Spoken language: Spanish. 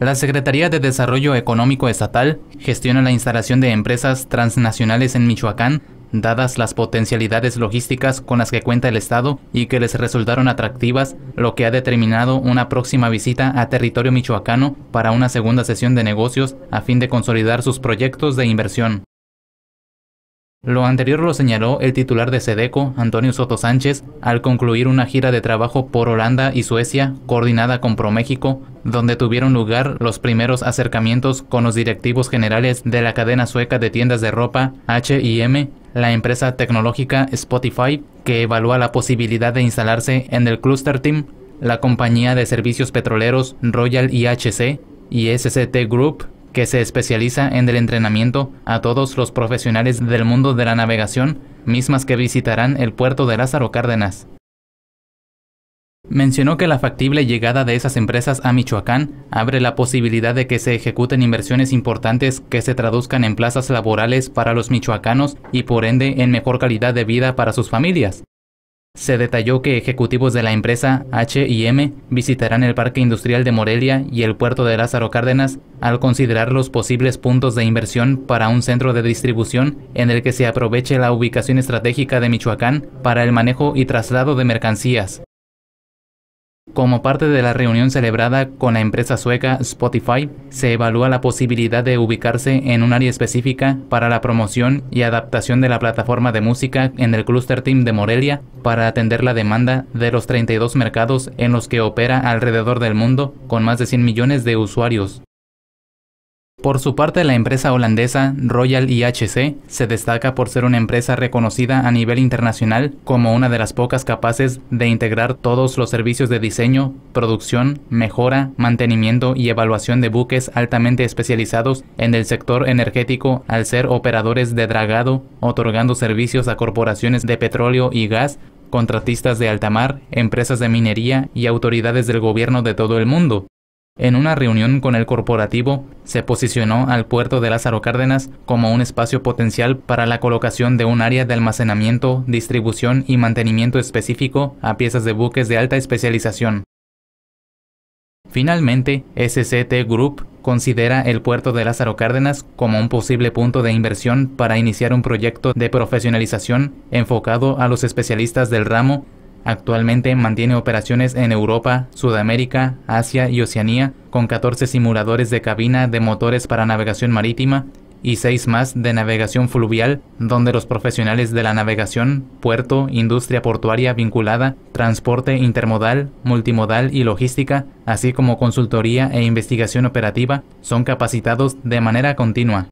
La Secretaría de Desarrollo Económico Estatal gestiona la instalación de empresas transnacionales en Michoacán, dadas las potencialidades logísticas con las que cuenta el Estado y que les resultaron atractivas, lo que ha determinado una próxima visita a territorio michoacano para una segunda sesión de negocios a fin de consolidar sus proyectos de inversión. Lo anterior lo señaló el titular de Sedeco, Antonio Soto Sánchez, al concluir una gira de trabajo por Holanda y Suecia, coordinada con ProMéxico, donde tuvieron lugar los primeros acercamientos con los directivos generales de la cadena sueca de tiendas de ropa H&M, la empresa tecnológica Spotify, que evalúa la posibilidad de instalarse en el Cluster Team, la compañía de servicios petroleros Royal IHC y SCT Group, que se especializa en el entrenamiento a todos los profesionales del mundo de la navegación, mismas que visitarán el puerto de Lázaro Cárdenas. Mencionó que la factible llegada de esas empresas a Michoacán abre la posibilidad de que se ejecuten inversiones importantes que se traduzcan en plazas laborales para los michoacanos y por ende en mejor calidad de vida para sus familias. Se detalló que ejecutivos de la empresa H&M visitarán el Parque Industrial de Morelia y el puerto de Lázaro Cárdenas al considerar los posibles puntos de inversión para un centro de distribución en el que se aproveche la ubicación estratégica de Michoacán para el manejo y traslado de mercancías. Como parte de la reunión celebrada con la empresa sueca Spotify, se evalúa la posibilidad de ubicarse en un área específica para la promoción y adaptación de la plataforma de música en el Cluster Team de Morelia para atender la demanda de los 32 mercados en los que opera alrededor del mundo con más de 100 millones de usuarios. Por su parte, la empresa holandesa Royal IHC se destaca por ser una empresa reconocida a nivel internacional como una de las pocas capaces de integrar todos los servicios de diseño, producción, mejora, mantenimiento y evaluación de buques altamente especializados en el sector energético al ser operadores de dragado, otorgando servicios a corporaciones de petróleo y gas contratistas de alta mar, empresas de minería y autoridades del gobierno de todo el mundo. En una reunión con el corporativo, se posicionó al puerto de Lázaro Cárdenas como un espacio potencial para la colocación de un área de almacenamiento, distribución y mantenimiento específico a piezas de buques de alta especialización. Finalmente, SCT Group considera el puerto de Lázaro Cárdenas como un posible punto de inversión para iniciar un proyecto de profesionalización enfocado a los especialistas del ramo Actualmente mantiene operaciones en Europa, Sudamérica, Asia y Oceanía con 14 simuladores de cabina de motores para navegación marítima y seis más de navegación fluvial, donde los profesionales de la navegación, puerto, industria portuaria vinculada, transporte intermodal, multimodal y logística, así como consultoría e investigación operativa, son capacitados de manera continua.